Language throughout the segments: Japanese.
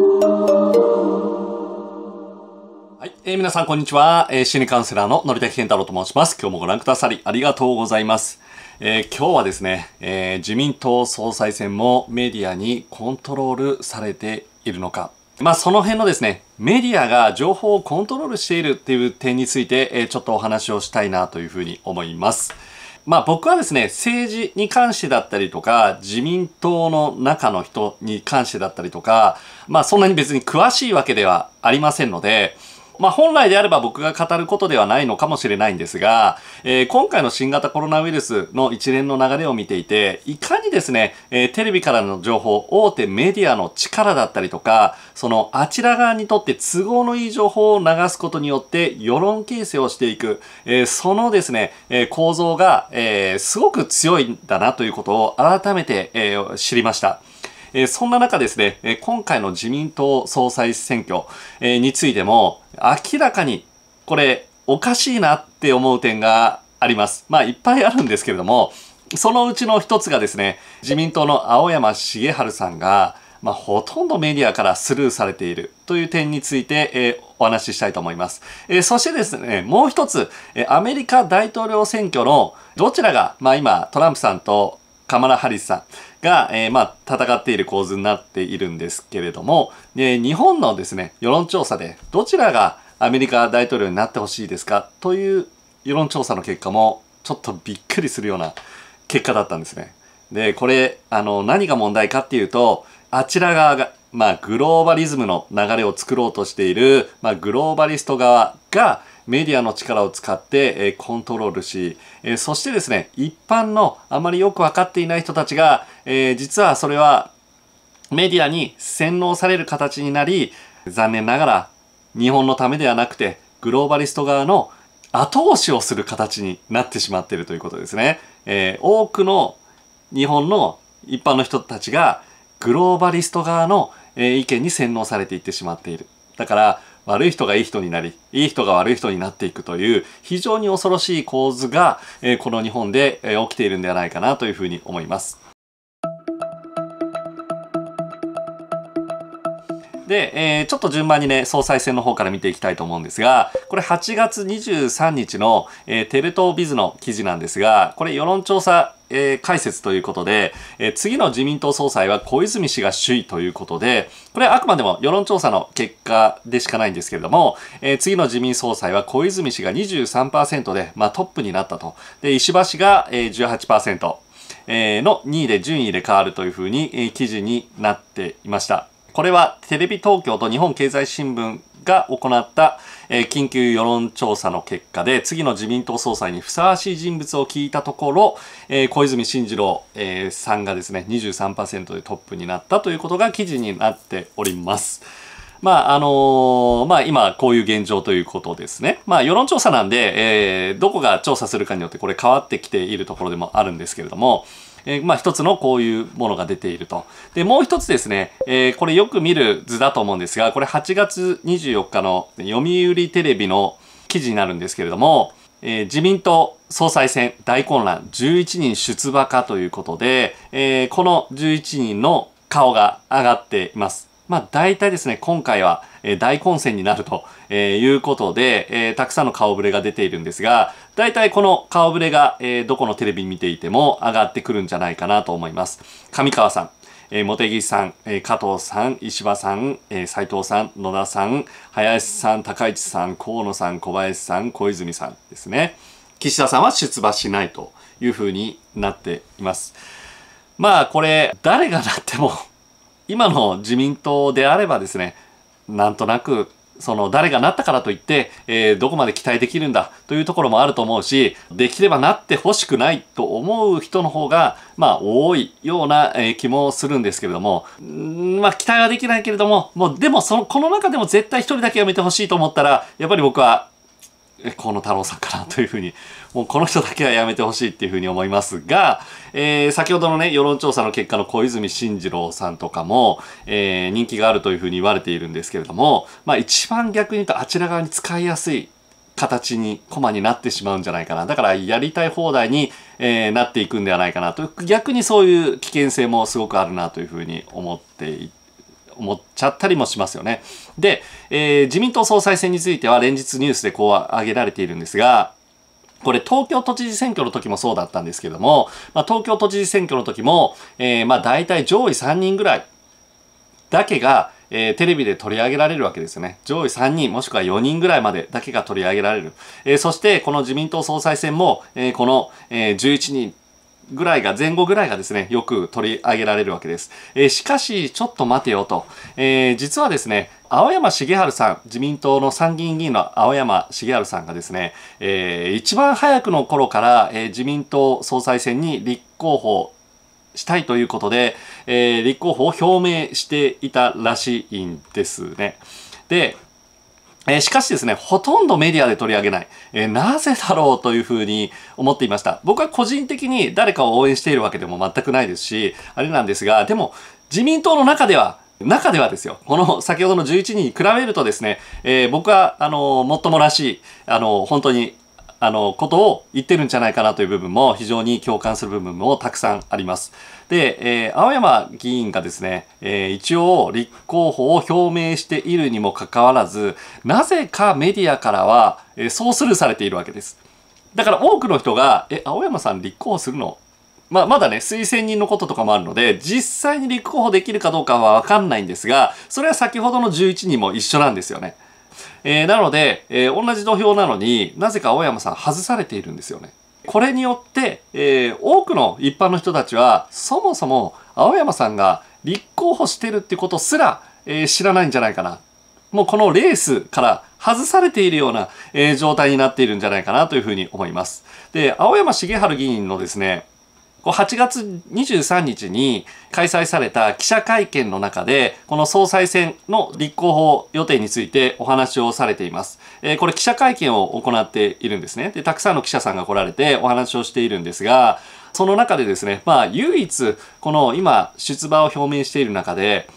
はい、えー、皆さんこんにちは、えー、心理カウンセラーののり健太郎と申します今日もご覧くださりありがとうございますえー、今日はですね、えー、自民党総裁選もメディアにコントロールされているのかまあ、その辺のですね、メディアが情報をコントロールしているっていう点について、えー、ちょっとお話をしたいなというふうに思います。まあ僕はですね、政治に関してだったりとか、自民党の中の人に関してだったりとか、まあそんなに別に詳しいわけではありませんので、まあ、本来であれば僕が語ることではないのかもしれないんですが、えー、今回の新型コロナウイルスの一連の流れを見ていて、いかにですね、えー、テレビからの情報、大手メディアの力だったりとか、そのあちら側にとって都合のいい情報を流すことによって世論形成をしていく、えー、そのですね、え構造が、えすごく強いんだなということを改めて、え知りました。えそんな中ですね、え今回の自民党総裁選挙、えについても、明らかにこれおかしいなって思う点があります。まあいっぱいあるんですけれども、そのうちの一つがですね、自民党の青山茂春さんが、まあ、ほとんどメディアからスルーされているという点について、えー、お話ししたいと思います。えー、そしてですね、もう一つ、えー、アメリカ大統領選挙のどちらが、まあ今、トランプさんとカマラ・ハリスさん、が、えー、まあ、戦っている構図になっているんですけれども、え日本のですね、世論調査でどちらがアメリカ大統領になってほしいですかという世論調査の結果もちょっとびっくりするような結果だったんですね。で、これ、あの、何が問題かっていうと、あちら側が、まあ、グローバリズムの流れを作ろうとしている、まあ、グローバリスト側が、メディアの力を使って、えコントロールし、えそしてですね、一般のあまりよく分かっていない人たちが、え実はそれはメディアに洗脳される形になり、残念ながら日本のためではなくて、グローバリスト側の後押しをする形になってしまっているということですね。えー、多くの日本の一般の人たちがグローバリスト側の、えー、意見に洗脳されていってしまっている。だから悪い人がいい人になりいい人が悪い人になっていくという非常に恐ろしい構図が、えこの日本で、え起きているんではないかなというふうに思います。で、えー、ちょっと順番にね、総裁選の方から見ていきたいと思うんですが、これ8月23日の、えー、テレ東ビズの記事なんですが、これ世論調査えー、解説ということで、えー、次の自民党総裁は小泉氏が首位ということで、これはあくまでも世論調査の結果でしかないんですけれども、えー、次の自民総裁は小泉氏が23%で、まあ、トップになったと。で、石破氏が、えー、18%、えの2位で順位で変わるというふうに、え記事になっていました。これはテレビ東京と日本経済新聞が行った、えー、緊急世論調査の結果で、次の自民党総裁にふさわしい人物を聞いたところ、えー、小泉進次郎、えー、さんがですね、23%でトップになったということが記事になっております。まああのー、まあ、今こういう現状ということですね。まあ、世論調査なんで、えー、どこが調査するかによってこれ変わってきているところでもあるんですけれども、えまあ一つのこういうものが出ていると。で、もう一つですね、えこれよく見る図だと思うんですが、これ8月24日の読売テレビの記事になるんですけれども、えー、自民党総裁選大混乱11人出馬かということで、えー、この11人の顔が上がっています。まあ大体ですね、今回は、え大混戦になると、えいうことで、えたくさんの顔ぶれが出ているんですが、大体この顔ぶれが、えどこのテレビ見ていても上がってくるんじゃないかなと思います。上川さん、えー、茂木さん、えー、加藤さん、石破さん、えー、斉藤さん、野田さん、林さん、高市さん、河野さん、小林さん、小泉さんですね。岸田さんは出馬しないというふうになっています。まあこれ誰がなっても今の自民党であればですねなんとなくその誰がなったからといって、えー、どこまで期待できるんだというところもあると思うしできればなってほしくないと思う人の方がまあ多いような、えー、気もするんですけれどもまあ期待はできないけれどももうでもそのこの中でも絶対1人だけやめてほしいと思ったらやっぱり僕は河野太郎さんかなというふうに、もうこの人だけはやめてほしいっていうふうに思いますが、えー、先ほどのね、世論調査の結果の小泉進次郎さんとかも、えー、人気があるというふうに言われているんですけれども、まあ一番逆に言うとあちら側に使いやすい形に、コマになってしまうんじゃないかな。だからやりたい放題に、えー、なっていくんではないかなと。逆にそういう危険性もすごくあるなというふうに思っていて、思っちゃったりもしますよね。で、えー、自民党総裁選については連日ニュースでこう挙げられているんですが、これ東京都知事選挙の時もそうだったんですけども、まあ、東京都知事選挙の時も、えー、まあ大体上位3人ぐらいだけが、えー、テレビで取り上げられるわけですよね。上位3人もしくは4人ぐらいまでだけが取り上げられる。えー、そしてこの自民党総裁選も、えー、この、えー、11人ぐらいが、前後ぐらいがですね、よく取り上げられるわけです。えー、しかし、ちょっと待てよと。えー、実はですね、青山茂春さん、自民党の参議院議員の青山茂春さんがですね、えー、一番早くの頃から、えー、自民党総裁選に立候補したいということで、えー、立候補を表明していたらしいんですね。で、えしかしですね、ほとんどメディアで取り上げない。えー、なぜだろうというふうに思っていました。僕は個人的に誰かを応援しているわけでも全くないですし、あれなんですが、でも自民党の中では、中ではですよ、この先ほどの11人に比べるとですね、えー、僕は、あの、もっともらしい、あの、本当に、あの、ことを言ってるんじゃないかなという部分も非常に共感する部分もたくさんあります。で、えー、青山議員がですね、えー、一応立候補を表明しているにもかかわらず、なぜかメディアからは、えー、そうするされているわけです。だから多くの人が、え、青山さん立候補するのまあ、まだね、推薦人のこととかもあるので、実際に立候補できるかどうかはわかんないんですが、それは先ほどの11人も一緒なんですよね。えー、なので、えー、同じ土俵なのになぜか青山さん外されているんですよね。これによって、えー、多くの一般の人たちはそもそも青山さんが立候補してるってことすら、えー、知らないんじゃないかなもうこのレースから外されているような、えー、状態になっているんじゃないかなというふうに思います。で、青山茂春議員のですね、こう8月23日に開催された記者会見の中で、この総裁選の立候補予定についてお話をされています。えー、これ記者会見を行っているんですね。で、たくさんの記者さんが来られてお話をしているんですが、その中でですね、まあ唯一、この今出馬を表明している中で、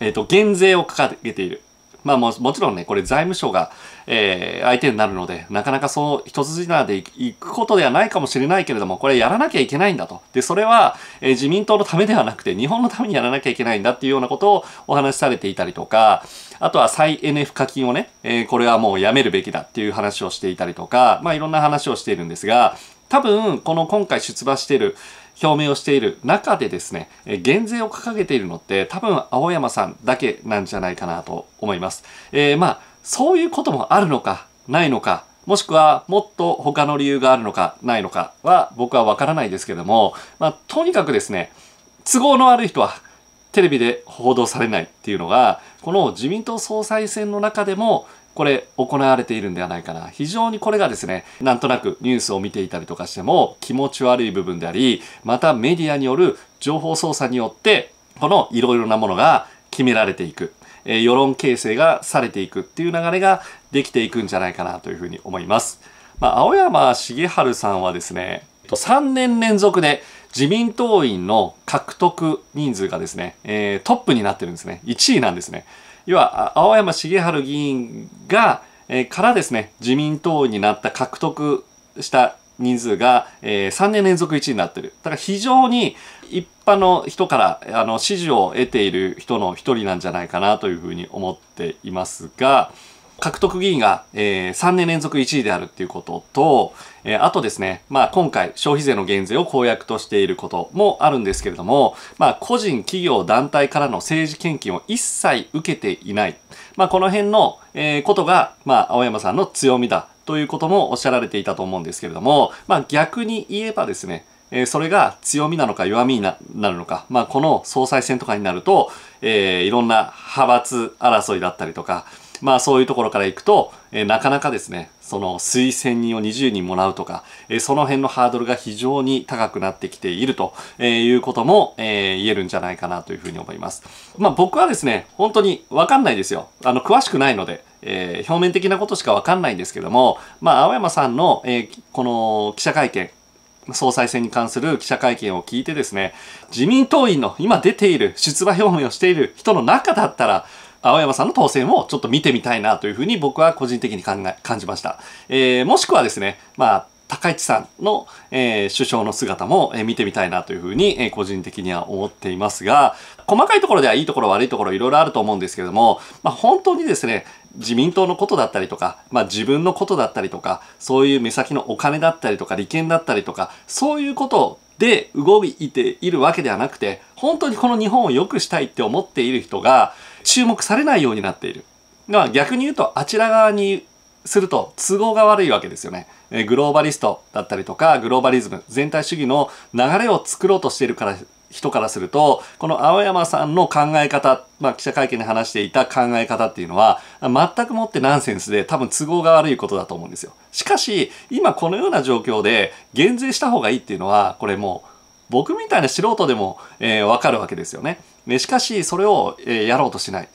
えっ、ー、と、減税を掲げている。まあもちろんね、これ財務省が、えー、相手になるので、なかなかそう一筋縄でいくことではないかもしれないけれども、これやらなきゃいけないんだと。で、それは、えー、自民党のためではなくて、日本のためにやらなきゃいけないんだっていうようなことをお話しされていたりとか、あとは再 NF 課金をね、えー、これはもうやめるべきだっていう話をしていたりとか、まあいろんな話をしているんですが、多分、この今回出馬している、表明をしている中でですね、減税を掲げているのって多分青山さんだけなんじゃないかなと思います。えー、まあ、そういうこともあるのか、ないのか、もしくはもっと他の理由があるのか、ないのかは僕はわからないですけども、まあ、とにかくですね、都合の悪い人はテレビで報道されないっていうのが、この自民党総裁選の中でもこれ行われているんではないかな。非常にこれがですね、なんとなくニュースを見ていたりとかしても気持ち悪い部分であり、またメディアによる情報操作によって、このいろいろなものが決められていく。え世論形成がされていくっていう流れができていくんじゃないかなというふうに思います。まあ、青山茂春さんはですね、3年連続で自民党員の獲得人数がですね、えー、トップになってるんですね。1位なんですね。要は青山茂春議員が、えー、からですね自民党になった獲得した人数が、えー、3年連続1位になってるだから非常に一般の人からあの支持を得ている人の一人なんじゃないかなというふうに思っていますが。獲得議員が、えー、3年連続1位であるっていうことと、えー、あとですね、まあ、今回消費税の減税を公約としていることもあるんですけれども、まあ、個人、企業、団体からの政治献金を一切受けていない、まあ、この辺の、えー、ことが、まあ、青山さんの強みだということもおっしゃられていたと思うんですけれども、まあ、逆に言えばですね、えそれが強みなのか弱みになるのか、まあ、この総裁選とかになると、えいろんな派閥争いだったりとか、まあそういうところからいくと、えー、なかなかですね、その推薦人を20人もらうとか、えー、その辺のハードルが非常に高くなってきていると、えいうことも、え言えるんじゃないかなというふうに思います。まあ僕はですね、本当にわかんないですよ。あの、詳しくないので、え表面的なことしかわかんないんですけども、まあ青山さんの、えこの記者会見、総裁選に関する記者会見を聞いてですね、自民党員の今出ている出馬表明をしている人の中だったら、青山さんの当選をちょっと見てみたいなというふうに僕は個人的に考え感じました。えー、もしくはですね、まあ、高市さんの、えー、首相の姿も、えー、見てみたいなというふうに、えー、個人的には思っていますが、細かいところではいいところ悪いところいろいろあると思うんですけれども、まあ、本当にですね、自民党のことだったりとか、まあ、自分のことだったりとか、そういう目先のお金だったりとか、利権だったりとか、そういうことで動いているわけではなくて、本当にこの日本を良くしたいって思っている人が、注目されないようになっている。まあ、逆に言うとあちら側にすると都合が悪いわけですよね。えグローバリストだったりとかグローバリズム全体主義の流れを作ろうとしているから人からするとこの青山さんの考え方、まあ、記者会見で話していた考え方っていうのは全くもってナンセンスで多分都合が悪いことだと思うんですよ。しかし今このような状況で減税した方がいいっていうのはこれもう僕みたいな素人でも、えー、わかるわけですよね。ねしかし、それを、えー、やろうとしない。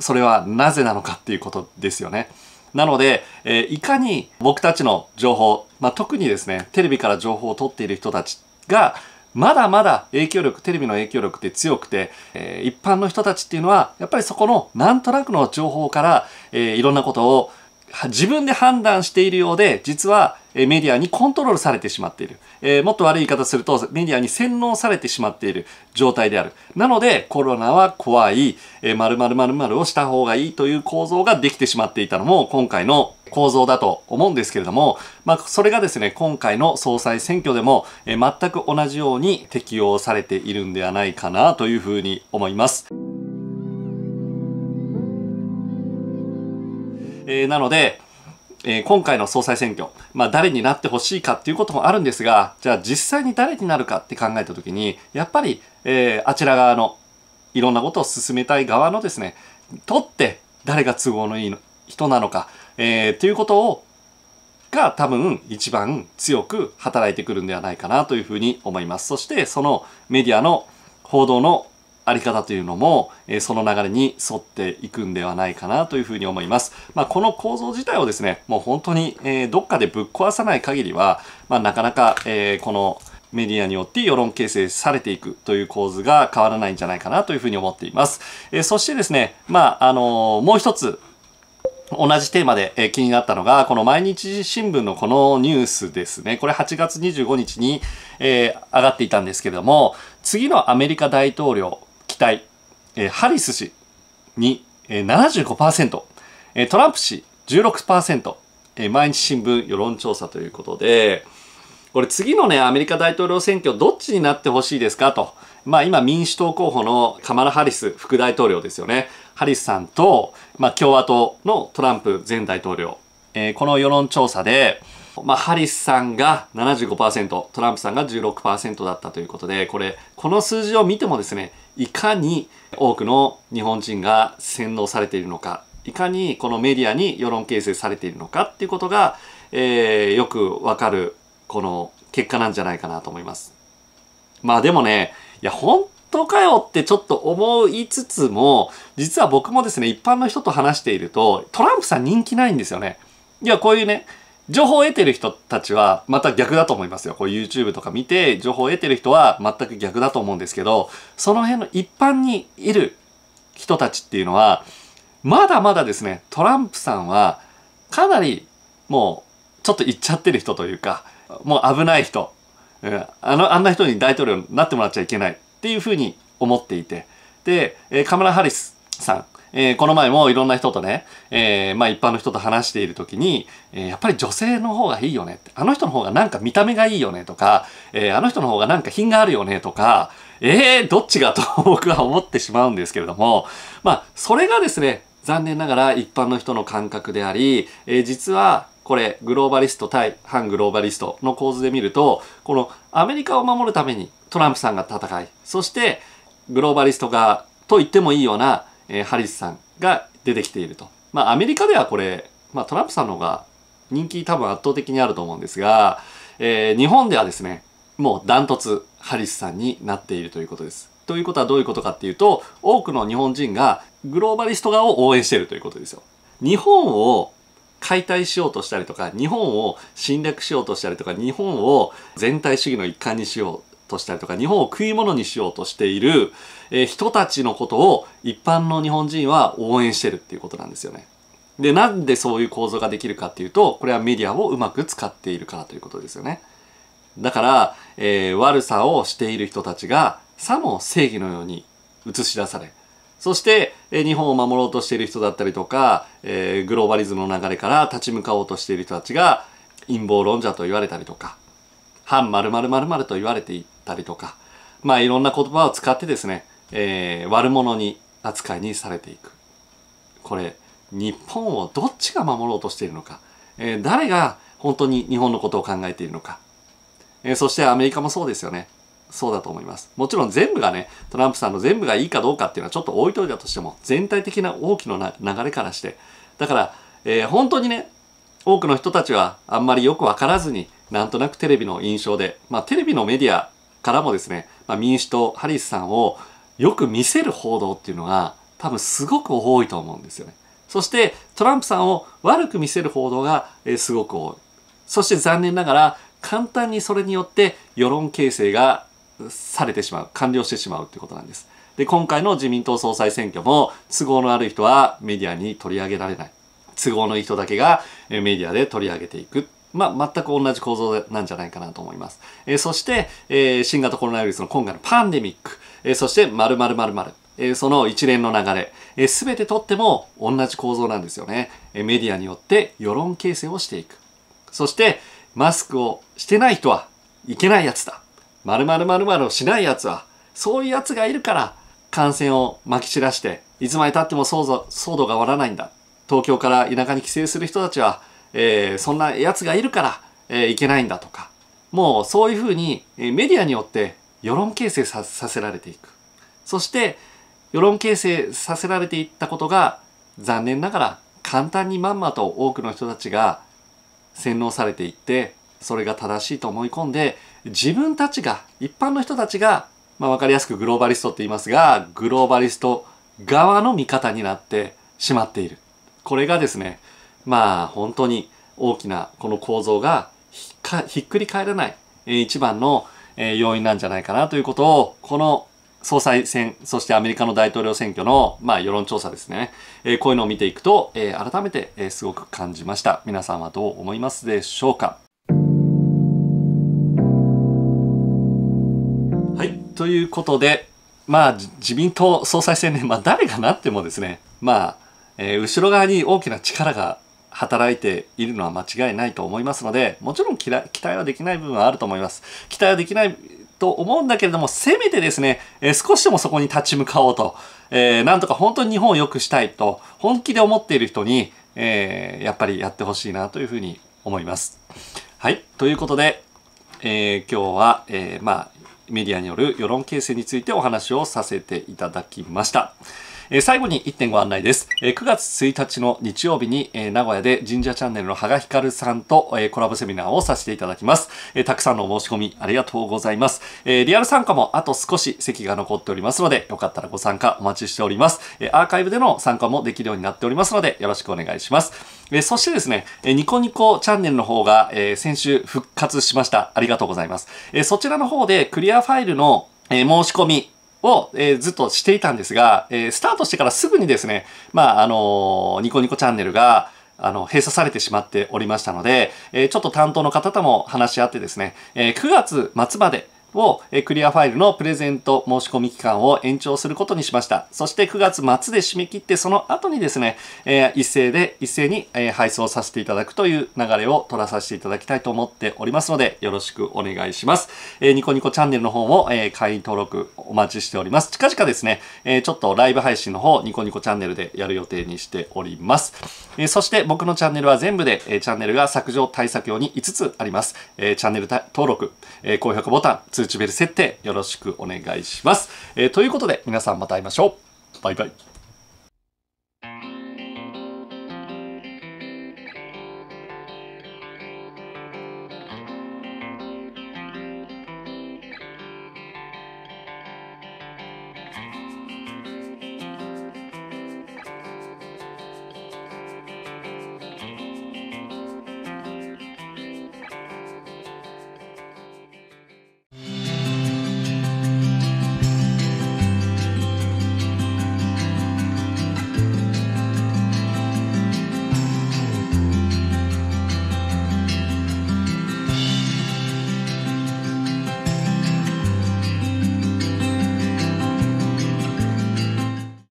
それはなぜなのかっていうことですよね。なので、えー、いかに僕たちの情報、まあ、特にですね、テレビから情報を取っている人たちが、まだまだ影響力、テレビの影響力って強くて、えー、一般の人たちっていうのは、やっぱりそこのなんとなくの情報から、えー、いろんなことを自分で判断しているようで、実はメディアにコントロールされてしまっている。えー、もっと悪い言い方するとメディアに洗脳されてしまっている状態である。なのでコロナは怖い、えー、〇〇〇〇をした方がいいという構造ができてしまっていたのも今回の構造だと思うんですけれども、まあ、それがですね、今回の総裁選挙でも、えー、全く同じように適用されているんではないかなというふうに思います。えー、なので、えー、今回の総裁選挙、まあ、誰になってほしいかっていうこともあるんですが、じゃあ実際に誰になるかって考えたときに、やっぱり、えー、あちら側の、いろんなことを進めたい側のですね、とって誰が都合のいい人なのか、えー、っていうことを、が多分一番強く働いてくるんではないかなというふうに思います。そして、そのメディアの報道のあり方というのも、えその流れに沿っていくんではないかなというふうに思います。まあ、この構造自体をですね、もう本当に、えどっかでぶっ壊さない限りは、まあ、なかなか、えこのメディアによって世論形成されていくという構図が変わらないんじゃないかなというふうに思っています。えそしてですね、まあ、あのもう一つ、同じテーマでえ気になったのが、この毎日新聞のこのニュースですね。これ8月25日に、えー、上がっていたんですけれども、次のアメリカ大統領、対、えー、ハリス氏に、えー、75%、えトランプ氏16%、えー、毎日新聞世論調査ということで、これ次のね、アメリカ大統領選挙どっちになってほしいですかと。まあ今民主党候補のカマラ・ハリス副大統領ですよね。ハリスさんと、まあ共和党のトランプ前大統領。えー、この世論調査で、まあ、ハリスさんが75%トランプさんが16%だったということでこれこの数字を見てもですねいかに多くの日本人が洗脳されているのかいかにこのメディアに世論形成されているのかっていうことが、えー、よくわかるこの結果なんじゃないかなと思います。まあでもねいや本当かよってちょっと思いつつも実は僕もですね一般の人と話しているとトランプさん人気ないんですよね。いやこういうね情報を得てる人たちはまた逆だと思いますよ。こう YouTube とか見て情報を得てる人は全く逆だと思うんですけど、その辺の一般にいる人たちっていうのは、まだまだですね、トランプさんはかなりもうちょっと行っちゃってる人というか、もう危ない人、うん、あのあんな人に大統領になってもらっちゃいけないっていうふうに思っていて、で、カムラ・ハリスさんえー、この前もいろんな人とね、えー、まあ一般の人と話している時に、えー、やっぱり女性の方がいいよねって、あの人の方がなんか見た目がいいよねとか、えあの人の方がなんか品があるよねとか、えー、どっちがと僕は思ってしまうんですけれども、まあそれがですね、残念ながら一般の人の感覚であり、え実はこれグローバリスト対反グローバリストの構図で見るとこのアメリカを守るためにトランプさんが戦いそしてグローバリストがと言ってもいいようなえハリスさんが出てきていると。まあ、アメリカではこれ、まあ、トランプさんの方が人気多分圧倒的にあると思うんですが、えー、日本ではですね、もうダントツハリスさんになっているということです。ということはどういうことかっていうと、多くの日本人がグローバリスト側を応援しているということですよ。日本を解体しようとしたりとか、日本を侵略しようとしたりとか、日本を全体主義の一環にしようとしたりとか日本を食い物にしようとしている、えー、人たちのことを一般の日本人は応援してるっていうことなんですよね。でなんでそういう構造ができるかっていうとこれはメディアをうまく使っているからということですよね。だから、えー、悪さをしている人たちがさも正義のように映し出されそして、えー、日本を守ろうとしている人だったりとか、えー、グローバリズムの流れから立ち向かおうとしている人たちが陰謀論者と言われたりとか反〇〇〇と言われていったりとか、まあいろんな言葉を使ってですね、えー、悪者に扱いにされていく。これ、日本をどっちが守ろうとしているのか、えー、誰が本当に日本のことを考えているのか、えー、そしてアメリカもそうですよね。そうだと思います。もちろん全部がね、トランプさんの全部がいいかどうかっていうのはちょっと置いといたとしても、全体的な大きな流れからして、だから、えー、本当にね、多くの人たちはあんまりよくわからずに、なんとなくテレビの印象で、まあ、テレビのメディアからもですね、まあ、民主党ハリスさんをよく見せる報道っていうのが多分すごく多いと思うんですよね。そしてトランプさんを悪く見せる報道がすごく多い。そして残念ながら簡単にそれによって世論形成がされてしまう、完了してしまうということなんです。で、今回の自民党総裁選挙も都合のある人はメディアに取り上げられない。都合のいい人だけがメディアで取り上げていくまあ、全く同じ構造なんじゃないかなと思います。えー、そして、えー、新型コロナウイルスの今回のパンデミック、えー、そして〇〇〇〇。えその一連の流れ、えー、べてとっても同じ構造なんですよね、えメディアによって世論形成をしていくそしてマスクをしてない人はいけないやつだ〇〇〇〇をしないやつはそういうやつがいるから感染をまき散らしていつまでたっても騒動が終わらないんだ東京から田舎に帰省する人たちはえー、そんなやつがいるから、えー、いけないんだとかもうそういうふうに、えメディアによって世論形成させられていくそして世論形成させられていったことが残念ながら簡単にまんまと多くの人たちが洗脳されていってそれが正しいと思い込んで自分たちが一般の人たちが、まあ、分かりやすくグローバリストって言いますがグローバリスト側の味方になってしまっているこれがですねまあ本当に大きなこの構造がひっくり返らない、えー、一番の、えー、要因なんじゃないかなということをこの総裁選そしてアメリカの大統領選挙の、まあ、世論調査ですね、えー、こういうのを見ていくと、えー、改めて、えー、すごく感じました皆さんはどう思いますでしょうかはいということでまあ自民党総裁選で、ね、まあ、誰がなってもですねまあ、えー、後ろ側に大きな力が働いているのは間違いないと思いますのでもちろん期待はできない部分はあると思います期待はできないと思うんだけれどもせめてですね、えー、少しでもそこに立ち向かおうと、えー、なんとか本当に日本を良くしたいと本気で思っている人に、えー、やっぱりやってほしいなというふうに思います。はいということで、えー、今日は、えまあ、メディアによる世論形成についてお話をさせていただきました。え最後に1点ご案内です、え9月1日の日曜日に、え名古屋で神社チャンネルの羽賀ひかるさんと、えコラボセミナーをさせていただきます、えたくさんのお申し込みありがとうございます、えリアル参加もあと少し席が残っておりますのでよかったらご参加お待ちしております、えアーカイブでの参加もできるようになっておりますのでよろしくお願いします、えそしてですね、えニコニコチャンネルの方が、え先週復活しましたありがとうございます、えそちらの方でクリアファイルの、え申し込みを、えー、ずっとしていたんですが、えー、スタートしてからすぐにですね、まあ、あのニコニコチャンネルが、あの、閉鎖されてしまっておりましたので、えー、ちょっと担当の方とも話し合ってですね、え9月末まで、を、えクリアファイルのプレゼント申し込み期間を延長することにしました。そして9月末で締め切って、その後にですね、え一斉で、一斉に、え配送させていただくという流れを取らさせていただきたいと思っておりますので、よろしくお願いします。えニコニコチャンネルの方も、え会員登録お待ちしております。近々ですね、えちょっとライブ配信の方、ニコニコチャンネルでやる予定にしております。えそして僕のチャンネルは全部で、えチャンネルが削除対策用に5つあります。えチャンネル登録、え高評価ボタン、通知ベル設定よろしくお願いします。えー、ということで皆さんまた会いましょう。バイバイ。